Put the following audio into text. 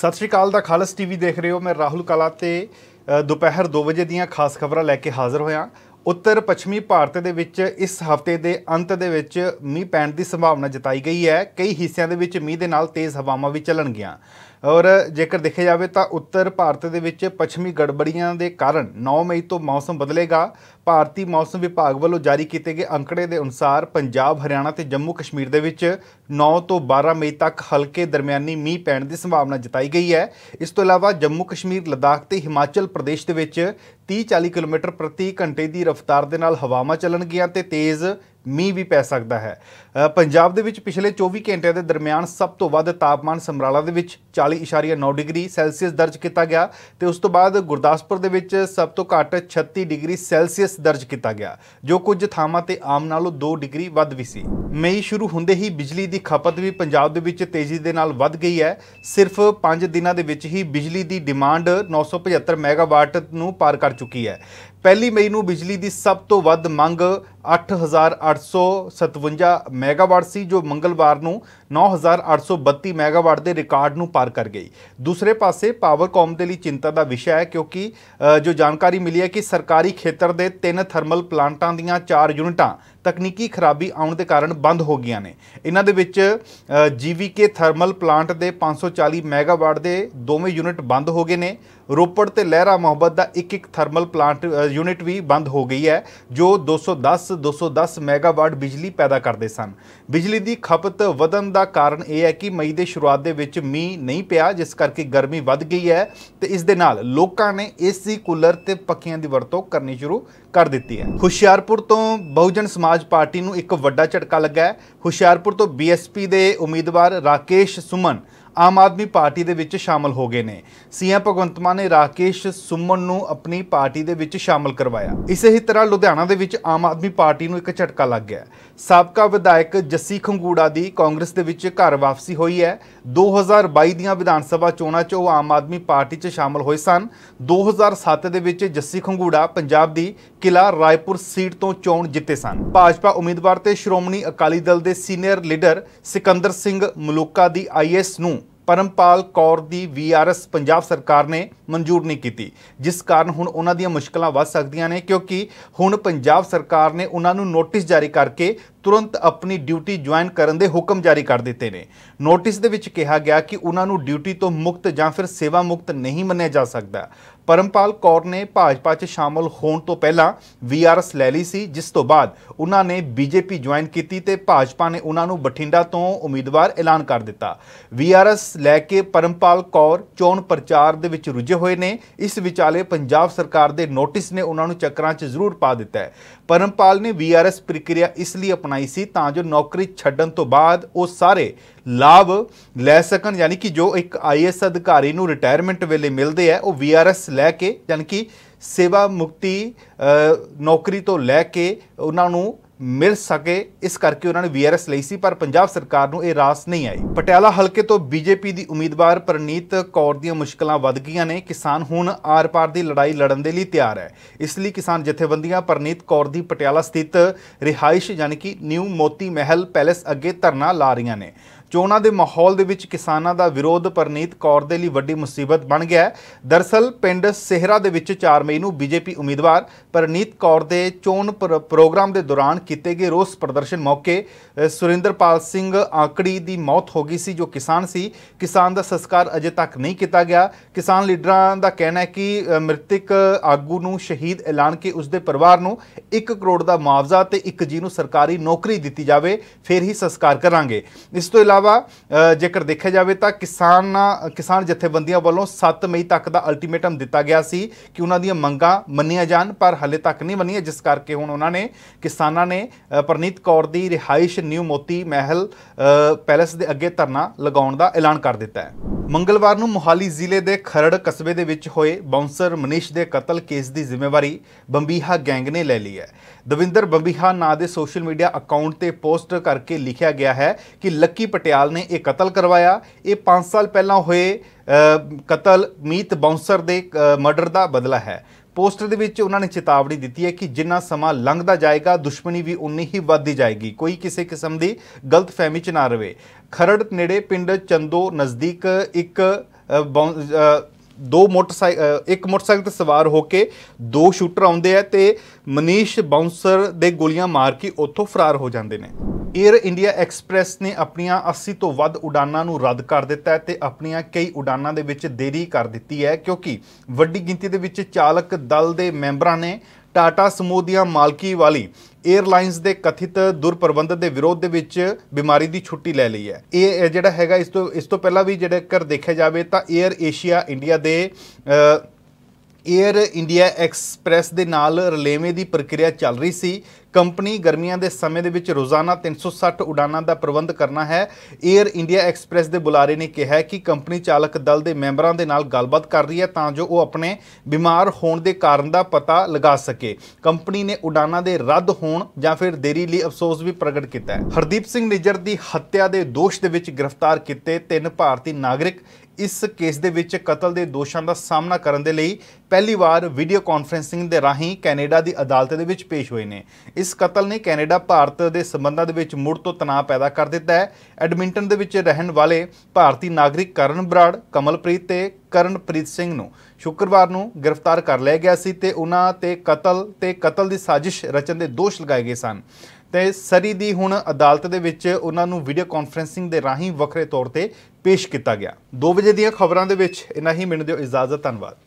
ਸਤਿ ਸ਼੍ਰੀ ਅਕਾਲ ਦਾ ਖਾਲਸ ਟੀਵੀ ਦੇਖ ਰਹੇ ਹੋ ਮੈਂ ਰਾਹੁਲ ਕਲਾ ਤੇ ਦੁਪਹਿਰ 2 ਵਜੇ ਦੀਆਂ ਖਾਸ ਖਬਰਾਂ ਲੈ ਕੇ ਹਾਜ਼ਰ ਹੋਇਆ ਉੱਤਰ ਪੱਛਮੀ ਭਾਰਤ ਦੇ ਵਿੱਚ ਇਸ ਹਫਤੇ ਦੇ ਅੰਤ ਦੇ ਵਿੱਚ ਮੀਂਹ ਪੈਣ ਦੀ ਸੰਭਾਵਨਾ ਜਤਾਈ ਗਈ ਹੈ ਕਈ ਹਿੱਸਿਆਂ ਦੇ ਵਿੱਚ ਮੀਂਹ ਦੇ ਨਾਲ ਤੇਜ਼ ਹਵਾਵਾਂ ਵੀ ਚੱਲਣਗੀਆਂ ਔਰ ਜੇਕਰ ਦੇਖਿਆ ਜਾਵੇ ਤਾਂ ਉੱਤਰ ਭਾਰਤ ਦੇ ਵਿੱਚ ਪੱਛਮੀ ਗੜਬੜੀਆਂ ਦੇ ਕਾਰਨ 9 ਮਈ ਤੋਂ ਮੌਸਮ ਬਦਲੇਗਾ ਭਾਰਤੀ ਮੌਸਮ ਵਿਭਾਗ ਵੱਲੋਂ ਜਾਰੀ ਕੀਤੇ ਗਏ ਅੰਕੜੇ ਦੇ ਅਨੁਸਾਰ ਪੰਜਾਬ ਹਰਿਆਣਾ ਤੇ ਜੰਮੂ ਕਸ਼ਮੀਰ ਦੇ ਵਿੱਚ 9 ਤੋਂ 12 ਮਈ ਤੱਕ ਹਲਕੇ ਦਰਮਿਆਨੀ ਮੀਂਹ ਪੈਣ ਦੀ ਸੰਭਾਵਨਾ ਜਤਾਈ ਗਈ ਹੈ ਇਸ ਤੋਂ ਇਲਾਵਾ ਜੰਮੂ ਕਸ਼ਮੀਰ ਲਦਾਖ ਤੇ ਹਿਮਾਚਲ ਪ੍ਰਦੇਸ਼ ਦੇ ਵਿੱਚ 30-40 ਕਿਲੋਮੀਟਰ ਪ੍ਰਤੀ ਘੰਟੇ ਦੀ ਰਫ਼ਤਾਰ ਦੇ ਨਾਲ ਹਵਾਵਾਂ ਚੱਲਣਗੀਆਂ ਤੇ ਤੇਜ਼ ਮੀਂਹ ਵੀ ਪੈ ਸਕਦਾ ਹੈ ਪੰਜਾਬ ਦੇ ਵਿੱਚ ਪਿਛਲੇ 24 ਘੰਟਿਆਂ ਦੇ ਦਰਮਿਆਨ ਸਭ ਤੋਂ ਵੱਧ ਤਾਪਮਾਨ ਸਮਰਾਲਾ ਦੇ ਵਿੱਚ 40.9 ਡਿਗਰੀ ਸੈਲਸੀਅਸ ਦਰਜ ਕੀਤਾ ਗਿਆ ਤੇ ਉਸ ਤੋਂ ਬਾਅਦ ਗੁਰਦਾਸਪੁਰ ਦੇ ਵਿੱਚ ਸਭ ਤੋਂ ਘੱਟ 36 ਡਿਗਰੀ ਸੈਲਸੀਅਸ ਦਰਜ ਕੀਤਾ ਗਿਆ ਜੋ ਕੁਝ ਥਾਵਾਂ ਤੇ ਆਮ ਨਾਲੋਂ 2 ਡਿਗਰੀ ਵੱਧ ਵੀ ਸੀ ਮਈ ਸ਼ੁਰੂ ਹੁੰਦੇ ਹੀ ਬਿਜਲੀ ਦੀ ਖਪਤ ਵੀ ਪੰਜਾਬ ਦੇ ਵਿੱਚ ਤੇਜ਼ੀ ਦੇ ਨਾਲ ਵੱਧ ਗਈ ਹੈ ਸਿਰਫ 5 ਦਿਨਾਂ ਦੇ ਵਿੱਚ ਹੀ ਬਿਜਲੀ ਦੀ ਡਿਮਾਂਡ 975 ਮੈਗਾਵਾਟ ਨੂੰ ਪਾਰ ਕਰ ਚੁੱਕੀ ਹੈ ਪਹਿਲੀ ਮਈ ਨੂੰ ਬਿਜਲੀ ਦੀ ਸਭ ਤੋਂ ਵੱਧ ਮੰਗ 8857 ਮੈਗਾਵਾਟ ਸੀ ਜੋ ਮੰਗਲਵਾਰ ਨੂੰ 9832 ਮੈਗਾਵਾਟ ਦੇ ਰਿਕਾਰਡ ਨੂੰ ਪਾਰ ਕਰ ਗਈ ਦੂਸਰੇ ਪਾਸੇ ਕਾਮ ਦੇ ਲਈ ਚਿੰਤਾ ਦਾ ਵਿਸ਼ਾ ਹੈ ਕਿਉਂਕਿ ਜੋ ਜਾਣਕਾਰੀ ਮਿਲੀ ਹੈ ਕਿ ਸਰਕਾਰੀ ਖੇਤਰ ਦੇ ਤਿੰਨ ਥਰਮਲ ਪਲਾਂਟਾਂ ਦੀਆਂ ਚਾਰ ਯੂਨਿਟਾਂ ਤਕਨੀਕੀ ਖਰਾਬੀ ਆਉਣ ਦੇ ਕਾਰਨ ਬੰਦ ਹੋ ਗਈਆਂ ਨੇ ਇਹਨਾਂ ਦੇ ਵਿੱਚ ਜੀਵੀਕੇ ਥਰਮਲ ਪਲਾਂਟ ਦੇ 540 ਮੈਗਾਵਾਟ ਦੇ ਦੋਵੇਂ ਯੂਨਿਟ ਬੰਦ ਹੋ ਗਏ ਨੇ ਰੋਪੜ ਤੇ ਲਹਿਰਾ ਮੁਹੱਬਤ ਦਾ ਇੱਕ ਇੱਕ ਥਰਮਲ ਪਲਾਂਟ ਯੂਨਿਟ ਵੀ ਬੰਦ ਹੋ ਗਈ ਹੈ ਜੋ 210 210 ਮੈਗਾਵਾਟ ਬਿਜਲੀ ਪੈਦਾ ਕਰਦੇ ਸਨ ਬਿਜਲੀ ਦੀ ਖਪਤ ਵਧਣ ਦਾ ਕਾਰਨ ਇਹ ਹੈ ਕਿ ਮਈ ਦੇ ਸ਼ੁਰੂਆਤ ਦੇ ਵਿੱਚ ਮੀਂਹ ਨਹੀਂ ਪਿਆ ਜਿਸ ਕਰਕੇ ਗਰਮੀ ਵੱਧ ਗਈ ਹੈ ਤੇ ਇਸ ਦੇ ਨਾਲ ਲੋਕਾਂ ਨੇ ਏਸੀ ਕੂਲਰ ਤੇ ਪੱਖਿਆਂ ਦੀ ਵਰਤੋਂ ਕਰਨੀ ਸ਼ੁਰੂ ਕਰ ਦਿੱਤੀ ਹੈ ਹੁਸ਼ਿਆਰਪੁਰ ਤੋਂ ਬਹੁਜਨ ਸਮਾਜ ਸਮਾਜ ਪਾਰਟੀ ਨੂੰ ਇੱਕ ਵੱਡਾ ਝਟਕਾ ਲੱਗਾ ਹੈ ਹੁਸ਼ਿਆਰਪੁਰ ਤੋਂ ਬੀਐਸਪੀ ਦੇ ਉਮੀਦਵਾਰ ਰਾਕੇਸ਼ ਸੁਮਨ ਆਮ ਆਦਮੀ ਪਾਰਟੀ ਦੇ ਵਿੱਚ ਸ਼ਾਮਲ ਹੋ ਗਏ ਨੇ ਸੀਐਮ ਭਗਵੰਤ ਮਾਨ ਨੇ ਰਾਕੇਸ਼ ਸੁਮਨ ਨੂੰ ਆਪਣੀ ਪਾਰਟੀ ਦੇ ਵਿੱਚ ਸ਼ਾਮਲ ਕਰਵਾਇਆ ਇਸੇ ਹੀ ਤਰ੍ਹਾਂ ਲੁਧਿਆਣਾ ਦੇ ਵਿੱਚ ਆਮ ਆਦਮੀ ਪਾਰਟੀ ਨੂੰ ਇੱਕ ਝਟਕਾ ਲੱਗ ਗਿਆ ਸਾਬਕਾ ਵਿਧਾਇਕ ਜੱਸੀ ਖੰਗੂੜਾ ਦੀ ਕਾਂਗਰਸ ਦੇ ਵਿੱਚ ਘਰ ਵਾਪਸੀ ਹੋਈ ਹੈ 2022 ਦੀਆਂ ਵਿਧਾਨ ਸਭਾ ਚੋਣਾਂ 'ਚ ਉਹ ਆਮ ਆਦਮੀ ਪਾਰਟੀ 'ਚ ਸ਼ਾਮਲ ਹੋਏ ਸਨ 2007 ਦੇ ਵਿੱਚ ਜੱਸੀ ਖੰਗੂੜਾ ਪੰਜਾਬ ਦੀ ਕਿਲਾ ਰਾਏਪੁਰ ਸੀਟ ਤੋਂ ਚੋਣ ਜਿੱਤੇ ਸਨ ਭਾਜਪਾ ਉਮੀਦਵਾਰ ਤੇ ਸ਼੍ਰੋਮਣੀ ਅਕਾਲੀ ਦਲ ਦੇ ਸੀਨੀਅਰ ਲੀਡਰ ਸਿਕੰਦਰ ਸਿੰਘ ਮਲੂਕਾ ਦੀ ਆਈਐਸ ਨੂੰ ਪਰਮਪਾਲ ਕੌਰ ਦੀ ਵੀਆਰਐਸ ਪੰਜਾਬ ਸਰਕਾਰ ਨੇ ਮਨਜ਼ੂਰ ਨਹੀਂ ਕੀਤੀ ਜਿਸ ਕਾਰਨ ਹੁਣ ਉਹਨਾਂ ਦੀਆਂ ਮੁਸ਼ਕਲਾਂ ਵੱਧ ਸਕਦੀਆਂ ਨੇ ਕਿਉਂਕਿ ਹੁਣ ਪੰਜਾਬ ਸਰਕਾਰ ਨੇ ਉਹਨਾਂ ਨੂੰ ਨੋਟਿਸ ਜਾਰੀ ਕਰਕੇ ਤੁਰੰਤ ਆਪਣੀ ਡਿਊਟੀ ਜੁਆਇਨ ਕਰਨ ਦੇ ਹੁਕਮ ਜਾਰੀ ਕਰ ਦਿੱਤੇ ਨੇ ਨੋਟਿਸ ਦੇ ਵਿੱਚ ਕਿਹਾ ਗਿਆ ਕਿ ਉਹਨਾਂ ਨੂੰ ਡਿਊਟੀ ਤੋਂ ਮੁਕਤ ਜਾਂ ਫਿਰ ਸੇਵਾ ਮੁਕਤ ਨਹੀਂ ਮੰਨਿਆ ਜਾ ਸਕਦਾ ਪਰਮਪਾਲ ਕੌਰ ਨੇ ਭਾਜਪਾ 'ਚ ਸ਼ਾਮਲ ਹੋਣ ਤੋਂ ਪਹਿਲਾਂ ਵੀਆਰਐਸ ਲੈ ਲਈ ਸੀ ਜਿਸ ਤੋਂ ਬਾਅਦ ਉਹਨਾਂ ਨੇ ਬੀਜੇਪੀ ਜੁਆਇਨ ਕੀਤੀ ਤੇ ਭਾਜਪਾ ਨੇ ਉਹਨਾਂ ਨੂੰ ਬਠਿੰਡਾ ਤੋਂ ਉਮੀਦਵਾਰ ਐਲਾਨ ਕਰ ਦਿੱਤਾ ਵੀਆਰਐਸ ਲੈ ਕੇ ਪਰਮਪਾਲ ਕੌਰ ਚੋਣ ਪ੍ਰਚਾਰ ਦੇ ਵਿੱਚ ਰੁੱਝੇ ਹੋਏ ਨੇ ਇਸ ਵਿਚਾਲੇ ਪੰਜਾਬ ਸਰਕਾਰ ਦੇ ਨੋਟਿਸ ਨੇ ਉਹਨਾਂ ਨੂੰ ਚੱਕਰਾਂ 'ਚ ਜ਼ਰੂਰ ਪਾ ਦਿੱਤਾ ਹੈ ਪਰਮਪਾਲ ਨੇ ਵੀਆਰਐਸ ਪ੍ਰਕਿਰਿਆ ਇਸ ਲਈ ਅਪਣਾਈ ਸੀ ਤਾਂ ਜੋ ਨੌਕਰੀ ਛੱਡਣ ਤੋਂ ਬਾਅਦ ਉਹ ਸਾਰੇ ਲਾਭ ਲੈ ਸਕਣ ਯਾਨੀ ਕਿ ਜੋ ਇੱਕ ਆਈਐਸ ਅਧਿਕਾਰੀ ਨੂੰ ਰਿਟਾਇਰਮੈਂਟ ਵੇਲੇ ਮਿਲਦੇ ਆ ਉਹ ਵੀਆਰਐਸ ਲੈ ਕੇ ਯਾਨੀ ਕਿ ਸੇਵਾ ਮੁਕਤੀ ਨੌਕਰੀ ਤੋਂ ਲੈ ਕੇ ਉਹਨਾਂ ਨੂੰ ਮਿਲ ਸਕੇ ਇਸ ਕਰਕੇ ਉਹਨਾਂ ਨੇ ਵੀਆਰਐਸ ਲਈ ਸੀ ਪਰ ਪੰਜਾਬ ਸਰਕਾਰ ਨੂੰ ਇਹ ਰਾਸ ਨਹੀਂ ਆਈ ਪਟਿਆਲਾ ਹਲਕੇ ਤੋਂ ਬੀਜੇਪੀ ਦੀ ਉਮੀਦਵਾਰ ਪ੍ਰਨੀਤ ਕੌਰ ਦੀਆਂ ਮੁਸ਼ਕਲਾਂ ਵੱਧ ਗਈਆਂ ਨੇ ਕਿਸਾਨ ਹੁਣ ਆਰ-ਪਾਰ ਦੀ ਲੜਾਈ ਲੜਨ ਦੇ ਲਈ ਤਿਆਰ ਹੈ ਇਸ ਲਈ ਕਿਸਾਨ ਜਥੇਬੰਦੀਆਂ ਪ੍ਰਨੀਤ ਕੌਰ ਦੀ ਪਟਿਆਲਾ ਸਥਿਤ ਰਿਹਾਇਸ਼ ਯਾਨੀ ਕਿ ਨਿਊ ਮੋਤੀ ਮਹਿਲ ਪੈਲੇਸ ਅੱਗੇ ਧਰਨਾ ਲਾ ਰਹੀਆਂ ਨੇ ਚੋਣਾਂ ਦੇ ਮਾਹੌਲ ਦੇ ਵਿੱਚ ਕਿਸਾਨਾਂ ਦਾ ਵਿਰੋਧ ਪਰਨੀਤ ਕੌਰ ਦੇ ਲਈ ਵੱਡੀ ਮੁਸੀਬਤ ਬਣ ਗਿਆ ਹੈ ਦਰਸਲ ਪਿੰਡ ਸਿਹਰਾ ਦੇ ਵਿੱਚ 4 ਮਈ ਨੂੰ ਬੀਜੇਪੀ ਉਮੀਦਵਾਰ ਪਰਨੀਤ ਕੌਰ ਦੇ ਚੋਣ ਪ੍ਰੋਗਰਾਮ ਦੇ ਦੌਰਾਨ ਕੀਤੇ ਗਏ ਰੋਸ ਪ੍ਰਦਰਸ਼ਨ ਮੌਕੇ ਸੁਰਿੰਦਰਪਾਲ ਸਿੰਘ ਆਕੜੀ ਦੀ ਮੌਤ ਹੋ ਗਈ ਸੀ ਜੋ ਕਿਸਾਨ ਸੀ ਕਿਸਾਨ ਦਾ ਸੰਸਕਾਰ ਅਜੇ ਤੱਕ ਨਹੀਂ ਕੀਤਾ ਗਿਆ ਕਿਸਾਨ ਲੀਡਰਾਂ ਦਾ ਕਹਿਣਾ ਹੈ ਕਿ ਮ੍ਰਿਤਕ ਆਗੂ ਨੂੰ ਸ਼ਹੀਦ ਐਲਾਨ ਕੇ ਉਸ ਦੇ ਪਰਿਵਾਰ ਨੂੰ 1 ਕਰੋੜ ਦਾ ਮੁਆਵਜ਼ਾ ਤੇ ਇੱਕ ਜੀ ਨੂੰ ਸਰਕਾਰੀ ਨੌਕਰੀ ਦਿੱਤੀ ਜਾਵੇ ਫਿਰ ਹੀ ਸੰਸਕਾਰ ਕਰਾਂਗੇ ਇਸ ਤੋਂ ਇਲਾਵਾ ਇਲਾਵਾ ਜੇਕਰ ਦੇਖਿਆ ਜਾਵੇ ਤਾਂ ਕਿਸਾਨ ਕਿਸਾਨ ਜਥੇਬੰਦੀਆਂ ਵੱਲੋਂ 7 ਮਈ ਤੱਕ ਦਾ ਅਲਟੀਮੇਟਮ ਦਿੱਤਾ ਗਿਆ ਸੀ ਕਿ ਉਹਨਾਂ ਦੀਆਂ ਮੰਗਾਂ ਮੰਨੀਆਂ ਜਾਣ ਪਰ ਹਲੇ ਤੱਕ ਨਹੀਂ ਮੰਨੀਆਂ ਜਿਸ ਕਰਕੇ ਹੁਣ ਉਹਨਾਂ ਨੇ ਕਿਸਾਨਾਂ ਨੇ ਪ੍ਰਨੀਤ ਕੌਰ ਦੀ ਰਿਹਾਇਸ਼ ਨਿਊ ਮੋਤੀ ਮਹਿਲ ਪੈਲਸ ਦੇ ਅੱਗੇ ਧਰਨਾ ਲਗਾਉਣ ਦਾ ਐਲਾਨ ਕਰ ਦਿੱਤਾ ਹੈ ਮੰਗਲਵਾਰ ਨੂੰ ਮੋਹਾਲੀ ਜ਼ਿਲ੍ਹੇ ਦੇ ਖਰੜ ਕਸਬੇ ਦੇ ਵਿੱਚ ਹੋਏ ਬਾਉਂਸਰ ਮਨੀਸ਼ ਦੇ ਕਤਲ ਕੇਸ ਦੀ ਜ਼ਿੰਮੇਵਾਰੀ ਬੰਬੀਹਾ ਗੈਂਗ ਨੇ ਲੈ ਲਈ ਹੈ ਦਵਿੰਦਰ ਬੰਬੀਹਾ ਨਾਂ ਦੇ ਸੋਸ਼ਲ ਮੀਡੀਆ ਅਕਾਊਂਟ ਤੇ ਪੋਸਟ ਕਰਕੇ ਲਿਖਿਆ ਗਿਆ ਹੈ ਕਿ ਲੱਕੀ ਪਟਿਆਲ ਨੇ ਇਹ ਕਤਲ ਕਰਵਾਇਆ ਇਹ 5 ਸਾਲ ਪਹਿਲਾਂ ਹੋਏ ਕਤਲ ਮੀਤ ਬਾਉਂਸਰ ਦੇ ਮਰਡਰ ਦਾ ਬਦਲਾ ਹੈ ਪੋਸਟਰ ਦੇ ਵਿੱਚ ਉਹਨਾਂ ਨੇ ਚੇਤਾਵਨੀ ਦਿੱਤੀ ਹੈ ਕਿ ਜਿੰਨਾ ਸਮਾਂ ਲੰਘਦਾ ਜਾਏਗਾ ਦੁਸ਼ਮਣੀ ਵੀ ਉਨੀ ਹੀ ਵੱਧਦੀ ਜਾਏਗੀ ਕੋਈ ਕਿਸੇ ਕਿਸਮ ਦੀ ਗਲਤਫਹਿਮੀ 'ਚ ਨਾ ਰਵੇ ਖਰੜ ਨੇੜੇ ਪਿੰਡ ਚੰਦੋ ਨਜ਼ਦੀਕ ਇੱਕ ਦੋ ਮੋਟਰਸਾਈਕਲ ਇੱਕ ਮੋਟਰਸਾਈਕਲ ਤੇ ਸਵਾਰ ਹੋ ਕੇ ਦੋ ਸ਼ੂਟਰ ਆਉਂਦੇ ਆ ਤੇ ਮਨੀਸ਼ ਬਾਉਂਸਰ ਦੇ ਗੋਲੀਆਂ ਮਾਰ ਕੇ ਉੱਥੋਂ ਫਰਾਰ ਹੋ ਜਾਂਦੇ ਨੇ ਏਅਰ ਇੰਡੀਆ ਐਕਸਪ੍ਰੈਸ ਨੇ ਆਪਣੀਆਂ 80 ਤੋਂ ਵੱਧ ਉਡਾਨਾਂ ਨੂੰ ਰੱਦ ਕਰ ਦਿੱਤਾ ਹੈ ਤੇ ਆਪਣੀਆਂ ਕਈ ਉਡਾਨਾਂ ਦੇ ਵਿੱਚ ਦੇਰੀ ਕਰ ਦਿੱਤੀ ਹੈ ਕਿਉਂਕਿ ਵੱਡੀ ਗਿਣਤੀ ਦੇ ਵਿੱਚ ਚਾਲਕ ਦਲ ਦੇ ਮੈਂਬਰਾਂ ਨੇ ਟਾਟਾ ਸਮੂਹ ਦੀਆਂ ਮਾਲਕੀ ਵਾਲੀ ਏਅਰਲਾਈਨਸ ਦੇ ਕਥਿਤ ਦੁਰਪ੍ਰਬੰਧ ਦੇ ਵਿਰੋਧ ਦੇ ਵਿੱਚ ਬਿਮਾਰੀ ਦੀ ਛੁੱਟੀ ਲੈ ਲਈ ਹੈ ਇਹ ਜਿਹੜਾ ਹੈਗਾ ਇਸ ਤੋਂ ਇਸ ਤੋਂ ਪਹਿਲਾਂ ਵੀ ਜਿਹੜਾ ਕਰ ਦੇਖਿਆ ਜਾਵੇ ਤਾਂ ਏਅਰ ਏਸ਼ੀਆ ਇੰਡੀਆ ਦੇ ਏਅਰ ਇੰਡੀਆ ਐਕਸਪ੍ਰੈਸ ਦੇ ਨਾਲ ਰਲੇਵੇਂ ਦੀ ਪ੍ਰਕਿਰਿਆ ਚੱਲ ਰਹੀ ਸੀ ਕੰਪਨੀ ਗਰਮੀਆਂ ਦੇ ਸਮੇਂ ਦੇ ਵਿੱਚ ਰੋਜ਼ਾਨਾ 360 ਉਡਾਨਾਂ ਦਾ ਪ੍ਰਬੰਧ ਕਰਨਾ ਹੈ 에ਅਰ ਇੰਡੀਆ ਐਕਸਪ੍ਰੈਸ ਦੇ ਬੁਲਾਰੇ ਨੇ ਕਿਹਾ ਕਿ ਕੰਪਨੀ ਚਾਲਕ ਦਲ ਦੇ ਮੈਂਬਰਾਂ ਦੇ ਨਾਲ ਗੱਲਬਾਤ ਕਰ ਰਹੀ ਹੈ ਤਾਂ ਜੋ ਉਹ ਆਪਣੇ ਬਿਮਾਰ ਹੋਣ ਦੇ ਕਾਰਨ ਦਾ ਪਤਾ ਲਗਾ ਸਕੇ ਕੰਪਨੀ ਨੇ ਉਡਾਨਾਂ ਦੇ ਰੱਦ ਹੋਣ ਜਾਂ ਫਿਰ ਦੇਰੀ ਲਈ ਅਫਸੋਸ ਵੀ ਪ੍ਰਗਟ ਕੀਤਾ ਹੈ ਹਰਦੀਪ ਸਿੰਘ ਨਿਜਰ ਦੀ ਹੱਤਿਆ ਦੇ ਦੋਸ਼ ਦੇ ਵਿੱਚ ਗ੍ਰਿਫਤਾਰ ਕੀਤੇ ਤਿੰਨ ਭਾਰਤੀ ਨਾਗਰਿਕ ਇਸ ਕੇਸ ਦੇ ਵਿੱਚ ਕਤਲ ਦੇ ਦੋਸ਼ਾਂ ਦਾ ਸਾਹਮਣਾ ਕਰਨ ਦੇ ਲਈ ਪਹਿਲੀ ਵਾਰ ਵੀਡੀਓ ਕਾਨਫਰੈਂਸਿੰਗ ਦੇ ਰਾਹੀਂ ਕੈਨੇਡਾ ਦੀ ਅਦਾਲਤ ਦੇ ਵਿੱਚ ਪੇਸ਼ ਹੋਏ ਨੇ ਇਸ ਕਤਲ ਨੇ ਕੈਨੇਡਾ ਭਾਰਤ ਦੇ ਸਬੰਧਾਂ ਦੇ ਵਿੱਚ ਮੁੜ ਤੋਂ ਤਣਾਅ ਪੈਦਾ ਕਰ ਦਿੱਤਾ ਹੈ ਐਡਮਿੰਟਨ ਦੇ ਵਿੱਚ ਰਹਿਣ ਵਾਲੇ ਭਾਰਤੀ ਨਾਗਰਿਕ ਕਰਨ ਬਰਾੜ ਕਮਲਪ੍ਰੀਤ ਤੇ ਕਰਨਪ੍ਰੀਤ ਸਿੰਘ ਨੂੰ ਸ਼ੁੱਕਰਵਾਰ ਨੂੰ ਗ੍ਰਿਫਤਾਰ ਕਰ ਲਿਆ ਗਿਆ ਸੀ ਤੇ ਉਹਨਾਂ ਤੇ ਕਤਲ ਤੇ ਕਤਲ ਦੀ ਸਾਜ਼ਿਸ਼ ਰਚਨ ਦੇ ਦੋਸ਼ ਲਗਾਏ ਗਏ ਸਨ ਤੇ ਸਰੀ ਦੀ ਹੁਣ ਅਦਾਲਤ ਦੇ ਵਿੱਚ ਉਹਨਾਂ ਨੂੰ ਵੀਡੀਓ ਕਾਨਫਰੈਂਸਿੰਗ ਦੇ ਰਾਹੀਂ ਵੱਖਰੇ ਤੌਰ ਤੇ ਪੇਸ਼ ਕੀਤਾ ਗਿਆ 2 ਵਜੇ ਦੀਆਂ ਖਬਰਾਂ ਦੇ ਵਿੱਚ ਇਨਾ ਹੀ ਮੈਨੂੰ ਦਿਓ ਇਜਾਜ਼ਤ ਧੰਨਵਾਦ